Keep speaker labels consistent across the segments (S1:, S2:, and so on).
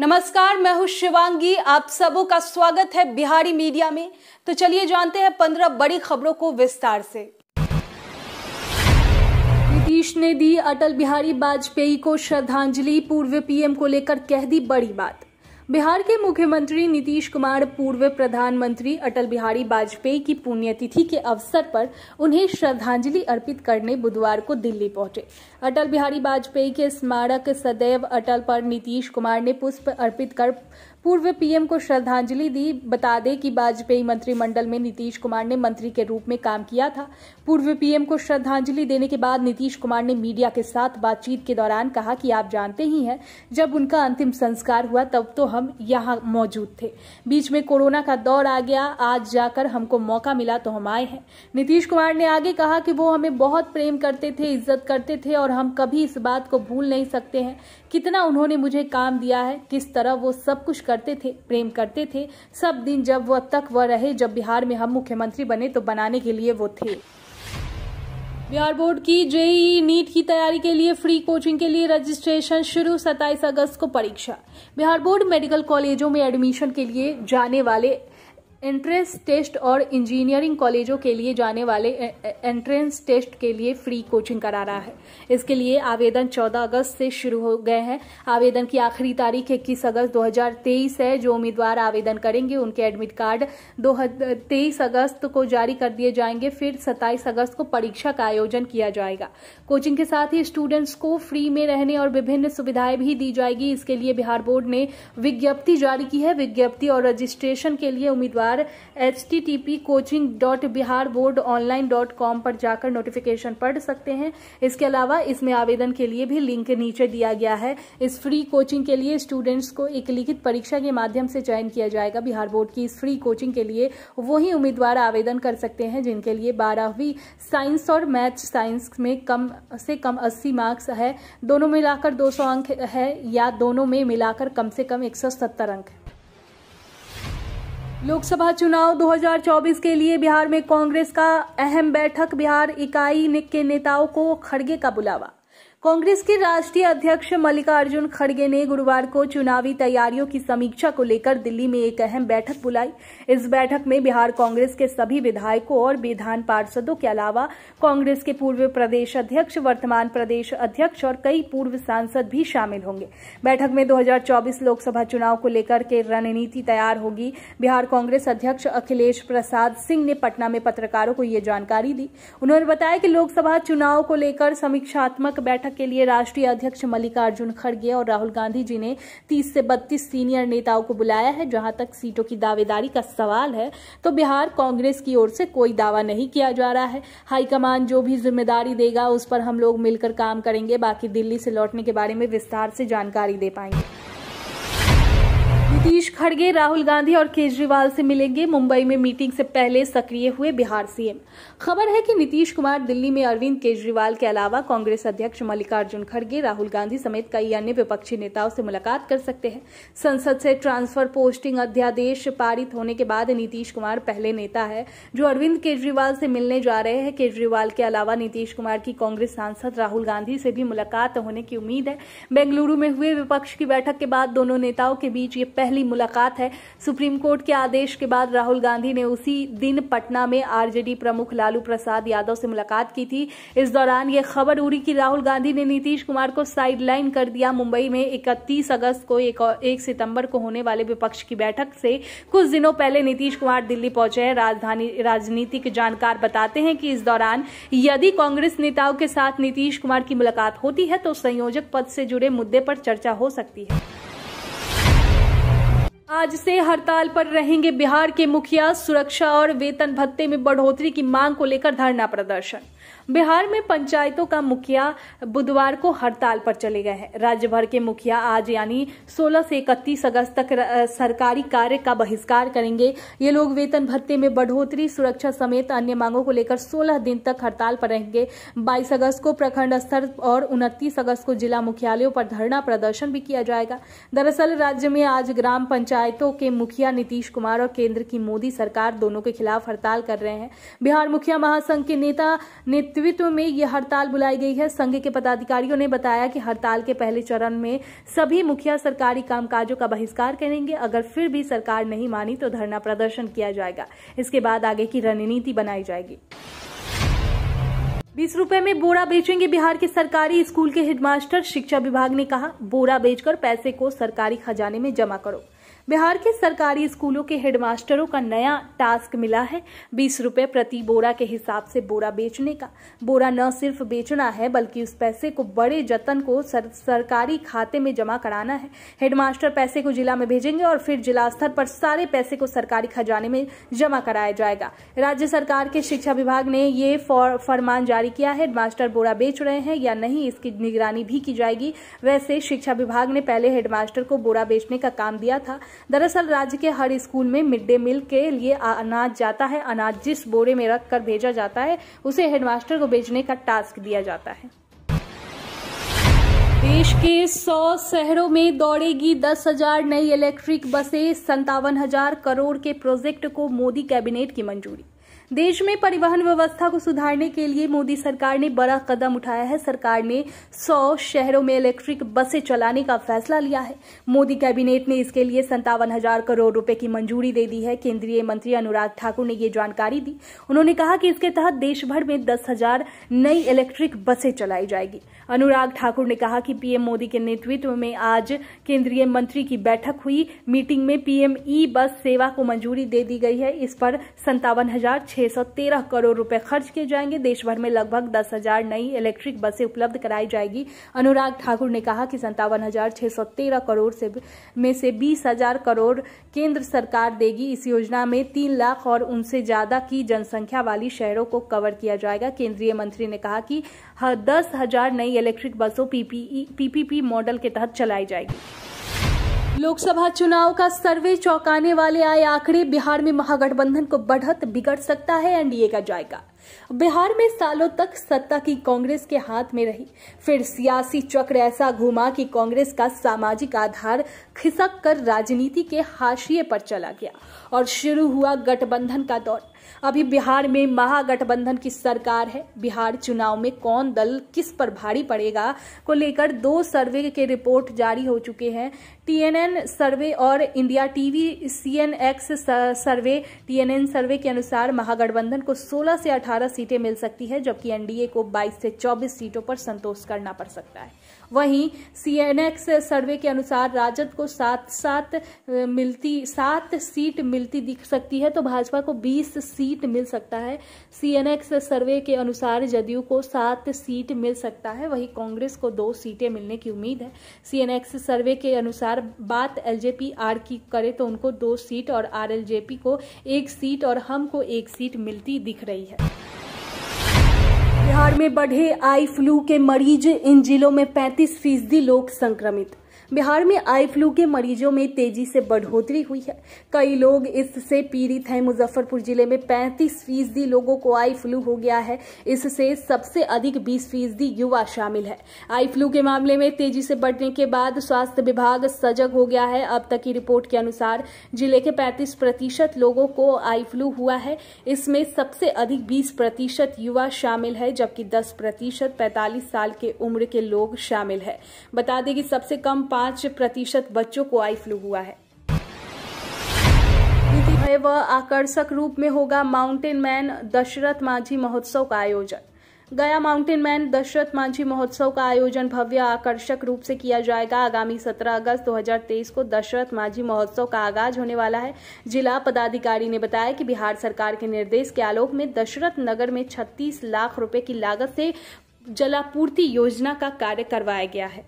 S1: नमस्कार मैं हूं शिवांगी आप सबों का स्वागत है बिहारी मीडिया में तो चलिए जानते हैं पंद्रह बड़ी खबरों को विस्तार से नीतीश ने दी अटल बिहारी वाजपेयी को श्रद्धांजलि पूर्व पीएम को लेकर कह दी बड़ी बात बिहार के मुख्यमंत्री नीतीश कुमार पूर्व प्रधानमंत्री अटल बिहारी वाजपेयी की पुण्यतिथि के अवसर पर उन्हें श्रद्धांजलि अर्पित करने बुधवार को दिल्ली पहुंचे अटल बिहारी वाजपेयी के स्मारक सदैव अटल पर नीतीश कुमार ने पुष्प अर्पित कर पूर्व पीएम को श्रद्धांजलि दी बता दें कि वाजपेयी मंत्रिमंडल में नीतीश कुमार ने मंत्री के रूप में काम किया था पूर्व पीएम को श्रद्धांजलि देने के बाद नीतीश कुमार ने मीडिया के साथ बातचीत के दौरान कहा कि आप जानते ही हैं जब उनका अंतिम संस्कार हुआ तब तो हम यहाँ मौजूद थे बीच में कोरोना का दौर आ गया आज जाकर हमको मौका मिला तो हम आए हैं नीतीश कुमार ने आगे कहा कि वो हमें बहुत प्रेम करते थे इज्जत करते थे और हम कभी इस बात को भूल नहीं सकते हैं कितना उन्होंने मुझे काम दिया है किस तरह वो सब कुछ करते थे प्रेम करते थे सब दिन जब वह तक वह रहे जब बिहार में हम मुख्यमंत्री बने तो बनाने के लिए वो थे बिहार बोर्ड की जेई नीट की तैयारी के लिए फ्री कोचिंग के लिए रजिस्ट्रेशन शुरू 27 अगस्त को परीक्षा बिहार बोर्ड मेडिकल कॉलेजों में एडमिशन के लिए जाने वाले एंट्रेंस टेस्ट और इंजीनियरिंग कॉलेजों के लिए जाने वाले एंट्रेंस टेस्ट के लिए फ्री कोचिंग करा रहा है इसके लिए आवेदन 14 अगस्त से शुरू हो गए हैं आवेदन की आखिरी तारीख इक्कीस अगस्त 2023 है जो उम्मीदवार आवेदन करेंगे उनके एडमिट कार्ड दो तेईस अगस्त को जारी कर दिए जाएंगे फिर सत्ताईस अगस्त को परीक्षा का आयोजन किया जाएगा कोचिंग के साथ ही स्टूडेंट्स को फ्री में रहने और विभिन्न सुविधाएं भी दी जाएगी इसके लिए बिहार बोर्ड ने विज्ञप्ति जारी की है विज्ञप्ति और रजिस्ट्रेशन के लिए उम्मीदवार बार H T T P coaching dot Bihar board online dot com पर जाकर नोटिफिकेशन पढ़ सकते हैं इसके अलावा इसमें आवेदन के लिए भी लिंक नीचे दिया गया है इस फ्री कोचिंग के लिए स्टूडेंट्स को एक लिखित परीक्षा के माध्यम से चयन किया जाएगा बिहार बोर्ड की इस फ्री कोचिंग के लिए वही उम्मीदवार आवेदन कर सकते हैं जिनके लिए बारहवीं साइंस और मैथ साइंस में कम से कम अस्सी मार्क्स है दोनों मिलाकर दो अंक है या दोनों में मिलाकर कम से कम एक अंक है लोकसभा चुनाव 2024 के लिए बिहार में कांग्रेस का अहम बैठक बिहार इकाई के नेताओं को खड़गे का बुलावा कांग्रेस के राष्ट्रीय अध्यक्ष मल्लिकार्जुन खड़गे ने गुरुवार को चुनावी तैयारियों की समीक्षा को लेकर दिल्ली में एक अहम बैठक बुलाई इस बैठक में बिहार कांग्रेस के सभी विधायकों और विधान पार्षदों के अलावा कांग्रेस के पूर्व प्रदेश अध्यक्ष वर्तमान प्रदेश अध्यक्ष और कई पूर्व सांसद भी शामिल होंगे बैठक में दो लोकसभा चुनाव को लेकर के रणनीति तैयार होगी बिहार कांग्रेस अध्यक्ष अखिलेश प्रसाद सिंह ने पटना में पत्रकारों को यह जानकारी दी उन्होंने बताया कि लोकसभा चुनाव को लेकर समीक्षात्मक बैठक बैठक के लिए राष्ट्रीय अध्यक्ष मल्लिकार्जुन खड़गे और राहुल गांधी जी ने 30 से 32 सीनियर नेताओं को बुलाया है जहां तक सीटों की दावेदारी का सवाल है तो बिहार कांग्रेस की ओर से कोई दावा नहीं किया जा रहा है हाईकमान जो भी जिम्मेदारी देगा उस पर हम लोग मिलकर काम करेंगे बाकी दिल्ली से लौटने के बारे में विस्तार से जानकारी दे पाएंगे नीतीश खड़गे राहुल गांधी और केजरीवाल से मिलेंगे मुंबई में मीटिंग से पहले सक्रिय हुए बिहार सीएम खबर है कि नीतीश कुमार दिल्ली में अरविंद केजरीवाल के अलावा कांग्रेस अध्यक्ष मल्लिकार्जुन खड़गे राहुल गांधी समेत कई अन्य विपक्षी नेताओं से मुलाकात कर सकते हैं संसद से ट्रांसफर पोस्टिंग अध्यादेश पारित होने के बाद नीतीश कुमार पहले नेता है जो अरविंद केजरीवाल से मिलने जा रहे हैं केजरीवाल के अलावा नीतीश कुमार की कांग्रेस सांसद राहुल गांधी से भी मुलाकात होने की उम्मीद है बेंगलुरु में हुए विपक्ष की बैठक के बाद दोनों नेताओं के बीच ये पहले पहली मुलाकात है सुप्रीम कोर्ट के आदेश के बाद राहुल गांधी ने उसी दिन पटना में आरजेडी प्रमुख लालू प्रसाद यादव से मुलाकात की थी इस दौरान यह खबर उड़ी कि राहुल गांधी ने नीतीश कुमार को साइडलाइन कर दिया मुंबई में इकतीस अगस्त को एक, एक सितंबर को होने वाले विपक्ष की बैठक से कुछ दिनों पहले नीतीश कुमार दिल्ली पहुंचे हैं राजधानी राजनीतिक जानकार बताते हैं कि इस दौरान यदि कांग्रेस नेताओं के साथ नीतीश कुमार की मुलाकात होती है तो संयोजक पद से जुड़े मुद्दे पर चर्चा हो सकती है आज से हड़ताल पर रहेंगे बिहार के मुखिया सुरक्षा और वेतन भत्ते में बढ़ोतरी की मांग को लेकर धरना प्रदर्शन बिहार में पंचायतों का मुखिया बुधवार को हड़ताल पर चले गए हैं राज्य भर के मुखिया आज यानी 16 से 31 अगस्त तक सरकारी कार्य का बहिष्कार करेंगे ये लोग वेतन भत्ते में बढ़ोतरी सुरक्षा समेत अन्य मांगों को लेकर सोलह दिन तक हड़ताल पर रहेंगे बाईस अगस्त को प्रखंड स्तर और उनतीस अगस्त को जिला मुख्यालयों पर धरना प्रदर्शन भी किया जाएगा दरअसल राज्य में आज ग्राम पंचायत पंचायतों के मुखिया नीतीश कुमार और केंद्र की मोदी सरकार दोनों के खिलाफ हड़ताल कर रहे हैं बिहार मुखिया महासंघ के नेता नेतृत्व में यह हड़ताल बुलाई गई है संघ के पदाधिकारियों ने बताया कि हड़ताल के पहले चरण में सभी मुखिया सरकारी कामकाजों का बहिष्कार करेंगे अगर फिर भी सरकार नहीं मानी तो धरना प्रदर्शन किया जाएगा इसके बाद आगे की रणनीति बनाई जाएगी बीस रूपए में बोरा बेचेंगे बिहार के सरकारी स्कूल के हेडमास्टर शिक्षा विभाग ने कहा बोरा बेचकर पैसे को सरकारी खजाने में जमा करो बिहार के सरकारी स्कूलों के हेडमास्टरों का नया टास्क मिला है बीस रुपये प्रति बोरा के हिसाब से बोरा बेचने का बोरा न सिर्फ बेचना है बल्कि उस पैसे को बड़े जतन को सर, सरकारी खाते में जमा कराना है हेडमास्टर पैसे को जिला में भेजेंगे और फिर जिला स्तर पर सारे पैसे को सरकारी खजाने में जमा कराया जाएगा राज्य सरकार के शिक्षा विभाग ने ये फरमान जारी किया है हेडमास्टर बोरा बेच रहे हैं या नहीं इसकी निगरानी भी की जाएगी वैसे शिक्षा विभाग ने पहले हेडमास्टर को बोरा बेचने का काम दिया था दरअसल राज्य के हर स्कूल में मिड डे मील के लिए अनाज जाता है अनाज जिस बोरे में रख कर भेजा जाता है उसे हेडमास्टर को भेजने का टास्क दिया जाता है देश के 100 शहरों में दौड़ेगी दस हजार नई इलेक्ट्रिक बसें संतावन हजार करोड़ के प्रोजेक्ट को मोदी कैबिनेट की मंजूरी देश में परिवहन व्यवस्था को सुधारने के लिए मोदी सरकार ने बड़ा कदम उठाया है सरकार ने 100 शहरों में इलेक्ट्रिक बसें चलाने का फैसला लिया है मोदी कैबिनेट ने इसके लिए संतावन हजार करोड़ रुपए की मंजूरी दे दी है केंद्रीय मंत्री अनुराग ठाकुर ने ये जानकारी दी उन्होंने कहा कि इसके तहत देश भर में दस हजार नई इलेक्ट्रिक बसें चलाई जाएगी अनुराग ठाकुर ने कहा कि पीएम मोदी के नेतृत्व में आज केंद्रीय मंत्री की बैठक हुई मीटिंग में पीएम ई बस सेवा को मंजूरी दे दी गई है इस पर संतावन हजार 613 करोड़ रुपए खर्च किए जाएंगे देश भर में लगभग दस हजार नई इलेक्ट्रिक बसें उपलब्ध कराई जाएगी अनुराग ठाकुर ने कहा कि संतावन करोड़ से में से बीस करोड़ केंद्र सरकार देगी इस योजना में तीन लाख और उनसे ज्यादा की जनसंख्या वाली शहरों को कवर किया जाएगा केंद्रीय मंत्री ने कहा कि दस हजार नई इलेक्ट्रिक बसों पीपीई पीपीपी मॉडल के तहत चलाई जाएगी लोकसभा चुनाव का सर्वे चौंकाने वाले आए आंकड़े बिहार में महागठबंधन को बढ़त बिगड़ सकता है एनडीए का जायका बिहार में सालों तक सत्ता की कांग्रेस के हाथ में रही फिर सियासी चक्र ऐसा घुमा कि कांग्रेस का सामाजिक आधार खिसक कर राजनीति के हाशिए पर चला गया और शुरू हुआ गठबंधन का दौर अभी बिहार में महागठबंधन की सरकार है बिहार चुनाव में कौन दल किस पर भारी पड़ेगा को लेकर दो सर्वे के रिपोर्ट जारी हो चुके हैं टीएनएन सर्वे और India TV CNX survey TNN survey के अनुसार महागठबंधन को 16 से 18 सीटें मिल सकती है जबकि एनडीए को 22 से 24 सीटों पर संतोष करना पड़ सकता है वहीं सीएनएक्स सर्वे के अनुसार राजद को सात सात मिलती सात सीट मिलती दिख सकती है तो भाजपा को बीस सीट मिल सकता है सीएनएक्स सर्वे के अनुसार जदयू को सात सीट मिल सकता है वहीं कांग्रेस को दो सीटें मिलने की उम्मीद है सीएनएक्स सर्वे के अनुसार बात एलजेपी आर की करे तो उनको दो सीट और आरएलजेपी को एक सीट और हम को एक सीट मिलती दिख रही है बिहार में बढ़े आई फ्लू के मरीज इन जिलों में 35 फीसदी लोग संक्रमित बिहार में आई फ्लू के मरीजों में तेजी से बढ़ोतरी हुई है कई लोग इससे पीड़ित हैं मुजफ्फरपुर जिले में 35 फीसदी लोगों को आई फ्लू हो गया है इससे सबसे अधिक 20 फीसदी युवा शामिल है आई फ्लू के मामले में तेजी से बढ़ने के बाद स्वास्थ्य विभाग सजग हो गया है अब तक की रिपोर्ट के अनुसार जिले के पैंतीस प्रतिशत लोगों को आई फ्लू हुआ है इसमें सबसे अधिक बीस प्रतिशत युवा शामिल है जबकि दस प्रतिशत पैंतालीस साल के उम्र के लोग शामिल है बता दें कि सबसे कम पाँच प्रतिशत बच्चों को आई फ्लू हुआ है व आकर्षक रूप में होगा माउंटेन मैन दशरथ माझी महोत्सव का आयोजन गया माउंटेन मैन दशरथ मांझी महोत्सव का आयोजन भव्य आकर्षक रूप से किया जाएगा आगामी 17 अगस्त 2023 को दशरथ माझी महोत्सव का आगाज होने वाला है जिला पदाधिकारी ने बताया कि बिहार सरकार के निर्देश के आलोक में दशरथ नगर में 36 लाख रुपए की लागत से जलापूर्ति योजना का कार्य करवाया गया है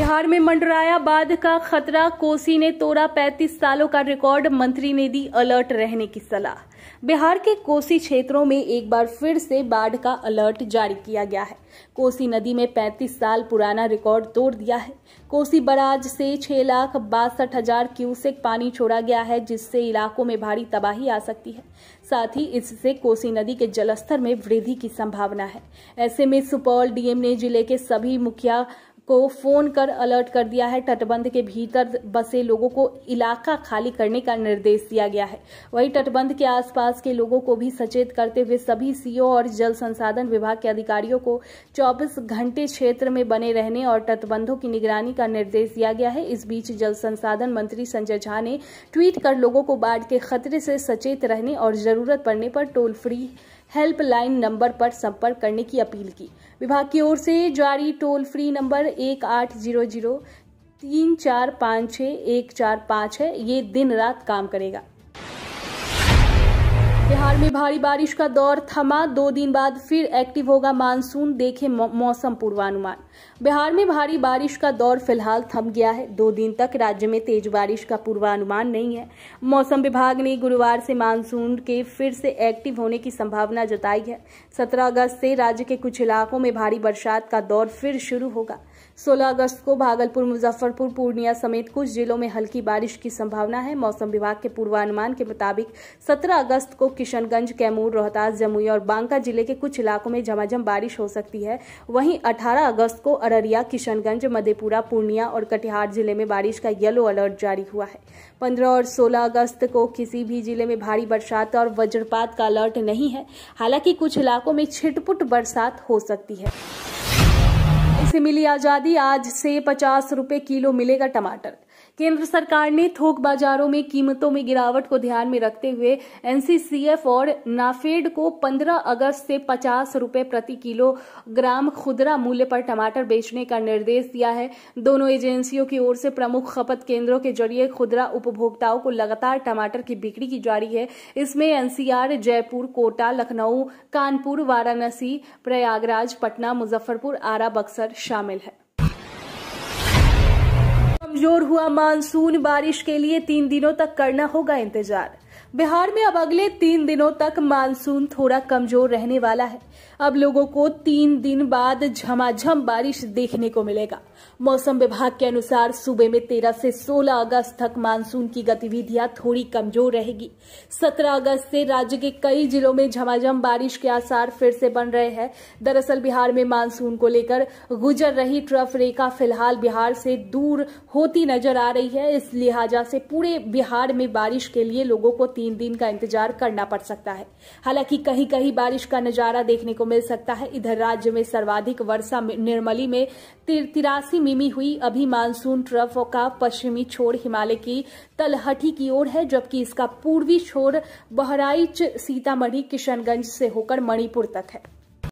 S1: बिहार में मंडराया बाद का खतरा कोसी ने तोड़ा 35 सालों का रिकॉर्ड मंत्री ने दी अलर्ट रहने की सलाह बिहार के कोसी क्षेत्रों में एक बार फिर से बाढ़ का अलर्ट जारी किया गया है कोसी नदी में 35 साल पुराना रिकॉर्ड तोड़ दिया है कोसी बराज से छह लाख बासठ हजार क्यूसेक पानी छोड़ा गया है जिससे इलाकों में भारी तबाही आ सकती है साथ ही इससे कोसी नदी के जलस्तर में वृद्धि की संभावना है ऐसे में सुपौल डीएम ने जिले के सभी मुखिया को फोन कर अलर्ट कर दिया है तटबंध के भीतर बसे लोगों को इलाका खाली करने का निर्देश दिया गया है वहीं तटबंध के आसपास के लोगों को भी सचेत करते हुए सभी सीओ और जल संसाधन विभाग के अधिकारियों को 24 घंटे क्षेत्र में बने रहने और तटबंधों की निगरानी का निर्देश दिया गया है इस बीच जल संसाधन मंत्री संजय झा ने ट्वीट कर लोगों को बाढ़ के खतरे से सचेत रहने और जरूरत पड़ने पर टोल फ्री हेल्पलाइन नंबर पर संपर्क करने की अपील की विभाग की ओर से जारी टोल फ्री नंबर एक आठ जीरो जीरो तीन चार पाँच छः एक चार पाँच है ये दिन रात काम करेगा बिहार में भारी बारिश का दौर थमा दो दिन बाद फिर एक्टिव होगा मानसून देखे मौसम पूर्वानुमान बिहार में भारी बारिश का दौर फिलहाल थम गया है दो दिन तक राज्य में तेज बारिश का पूर्वानुमान नहीं है मौसम विभाग ने गुरुवार से मानसून के फिर से एक्टिव होने की संभावना जताई है सत्रह अगस्त से राज्य के कुछ इलाकों में भारी बरसात का दौर फिर शुरू होगा 16 अगस्त को भागलपुर मुजफ्फरपुर पूर्णिया समेत कुछ जिलों में हल्की बारिश की संभावना है मौसम विभाग के पूर्वानुमान के मुताबिक 17 अगस्त को किशनगंज कैमूर रोहतास जमुई और बांका जिले के कुछ इलाकों में झमाझम बारिश हो सकती है वहीं 18 अगस्त को अररिया किशनगंज मधेपुरा पूर्णिया और कटिहार जिले में बारिश का येलो अलर्ट जारी हुआ है पंद्रह और सोलह अगस्त को किसी भी जिले में भारी बरसात और वज्रपात का अलर्ट नहीं है हालांकि कुछ इलाकों में छिटपुट बरसात हो सकती है से मिली आजादी आज से पचास रुपए किलो मिलेगा टमाटर केंद्र सरकार ने थोक बाजारों में कीमतों में गिरावट को ध्यान में रखते हुए एनसीसीएफ और नाफेड को 15 अगस्त से पचास रूपये प्रति किलो ग्राम खुदरा मूल्य पर टमाटर बेचने का निर्देश दिया है दोनों एजेंसियों की ओर से प्रमुख खपत केंद्रों के जरिए खुदरा उपभोक्ताओं को लगातार टमाटर की बिक्री की जा रही है इसमें एनसीआर जयपुर कोटा लखनऊ कानपुर वाराणसी प्रयागराज पटना मुजफ्फरपुर आरा बक्सर शामिल है कमजोर हुआ मानसून बारिश के लिए तीन दिनों तक करना होगा इंतजार बिहार में अब अगले तीन दिनों तक मानसून थोड़ा कमजोर रहने वाला है अब लोगों को तीन दिन बाद झमाझम बारिश देखने को मिलेगा मौसम विभाग के अनुसार सूबे में 13 से 16 अगस्त तक मानसून की गतिविधियां थोड़ी कमजोर रहेगी 17 अगस्त से राज्य के कई जिलों में झमाझम बारिश के आसार फिर से बन रहे हैं दरअसल बिहार में मानसून को लेकर गुजर रही ट्रफ रेखा फिलहाल बिहार से दूर होती नजर आ रही है इस लिहाजा से पूरे बिहार में बारिश के लिए लोगों को तीन दिन का इंतजार करना पड़ सकता है हालांकि कहीं कहीं बारिश का नजारा देखने को मिल सकता है इधर राज्य में सर्वाधिक वर्षा निर्मली में तिरासी मिमी हुई अभी मानसून ट्रफ का पश्चिमी छोर हिमालय की तलहटी की ओर है जबकि इसका पूर्वी छोर बहराइच सीतामढ़ी किशनगंज से होकर मणिपुर तक है